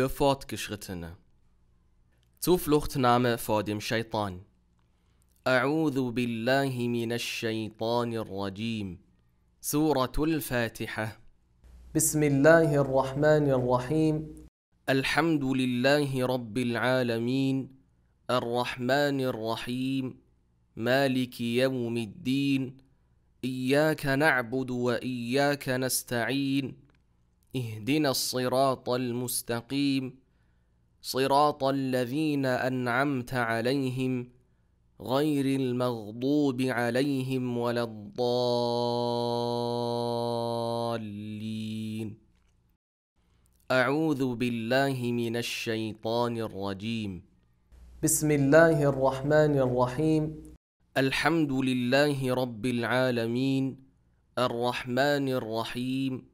für Fortgeschrittene. Zufluchtnahme vor dem Scheitan. أعوذ بالله من الشيطان الرجيم سورة الفاتحة بسم الله الرحمن الرحيم الحمد لله رب العالمين الرحمن الرحيم مالك يوم الدين إياك نعبد وإياك نستعين اهدنا الصراط المستقيم صراط الذين انعمت عليهم غير المغضوب عليهم ولا الضالين اعوذ بالله من الشيطان الرجيم بسم الله الرحمن الرحيم الحمد لله رب العالمين الرحمن الرحيم